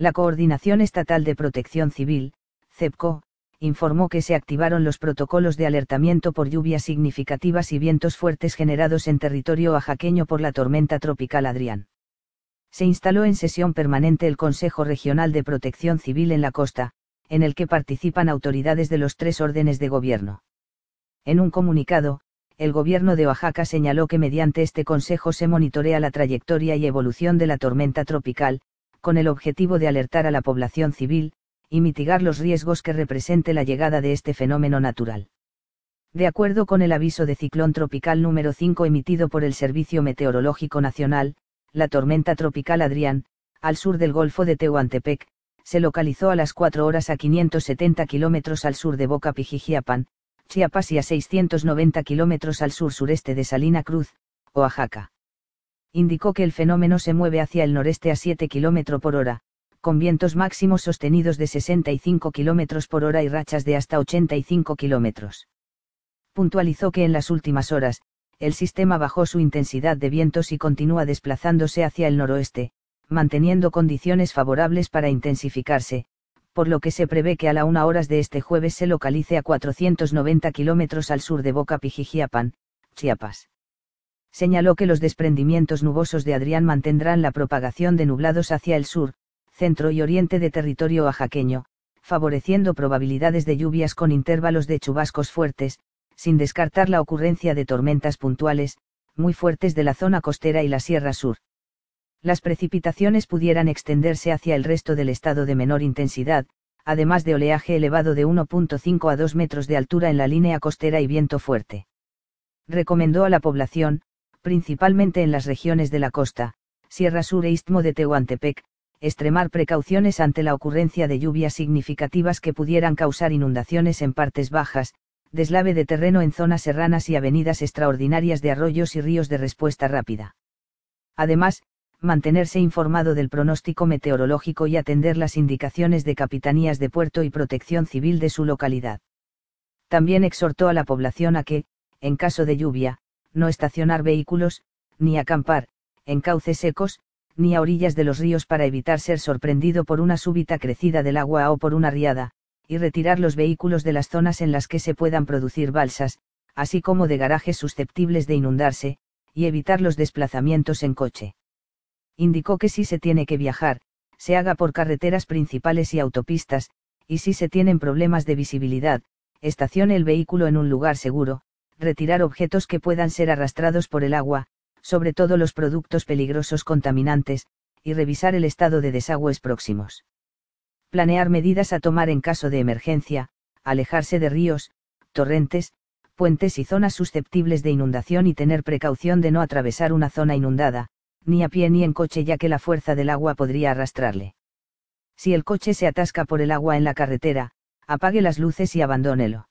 La Coordinación Estatal de Protección Civil, CEPCO, informó que se activaron los protocolos de alertamiento por lluvias significativas y vientos fuertes generados en territorio oaxaqueño por la tormenta tropical Adrián. Se instaló en sesión permanente el Consejo Regional de Protección Civil en la costa, en el que participan autoridades de los tres órdenes de gobierno. En un comunicado, el gobierno de Oaxaca señaló que mediante este consejo se monitorea la trayectoria y evolución de la tormenta tropical, con el objetivo de alertar a la población civil, y mitigar los riesgos que represente la llegada de este fenómeno natural. De acuerdo con el aviso de ciclón tropical número 5 emitido por el Servicio Meteorológico Nacional, la tormenta tropical Adrián, al sur del Golfo de Tehuantepec, se localizó a las 4 horas a 570 kilómetros al sur de Boca Pijijiapan, Chiapas y a 690 kilómetros al sur sureste de Salina Cruz, Oaxaca indicó que el fenómeno se mueve hacia el noreste a 7 km por hora, con vientos máximos sostenidos de 65 km por hora y rachas de hasta 85 km. Puntualizó que en las últimas horas, el sistema bajó su intensidad de vientos y continúa desplazándose hacia el noroeste, manteniendo condiciones favorables para intensificarse, por lo que se prevé que a la una horas de este jueves se localice a 490 kilómetros al sur de Boca Pijijiapan, Chiapas señaló que los desprendimientos nubosos de Adrián mantendrán la propagación de nublados hacia el sur, centro y oriente de territorio oaxaqueño, favoreciendo probabilidades de lluvias con intervalos de chubascos fuertes, sin descartar la ocurrencia de tormentas puntuales, muy fuertes de la zona costera y la Sierra Sur. Las precipitaciones pudieran extenderse hacia el resto del estado de menor intensidad, además de oleaje elevado de 1.5 a 2 metros de altura en la línea costera y viento fuerte. Recomendó a la población, principalmente en las regiones de la costa, Sierra Sur e Istmo de Tehuantepec, extremar precauciones ante la ocurrencia de lluvias significativas que pudieran causar inundaciones en partes bajas, deslave de terreno en zonas serranas y avenidas extraordinarias de arroyos y ríos de respuesta rápida. Además, mantenerse informado del pronóstico meteorológico y atender las indicaciones de capitanías de puerto y protección civil de su localidad. También exhortó a la población a que, en caso de lluvia, no estacionar vehículos, ni acampar, en cauces secos, ni a orillas de los ríos para evitar ser sorprendido por una súbita crecida del agua o por una riada, y retirar los vehículos de las zonas en las que se puedan producir balsas, así como de garajes susceptibles de inundarse, y evitar los desplazamientos en coche. Indicó que si se tiene que viajar, se haga por carreteras principales y autopistas, y si se tienen problemas de visibilidad, estacione el vehículo en un lugar seguro, retirar objetos que puedan ser arrastrados por el agua, sobre todo los productos peligrosos contaminantes, y revisar el estado de desagües próximos. Planear medidas a tomar en caso de emergencia, alejarse de ríos, torrentes, puentes y zonas susceptibles de inundación y tener precaución de no atravesar una zona inundada, ni a pie ni en coche ya que la fuerza del agua podría arrastrarle. Si el coche se atasca por el agua en la carretera, apague las luces y abandónelo.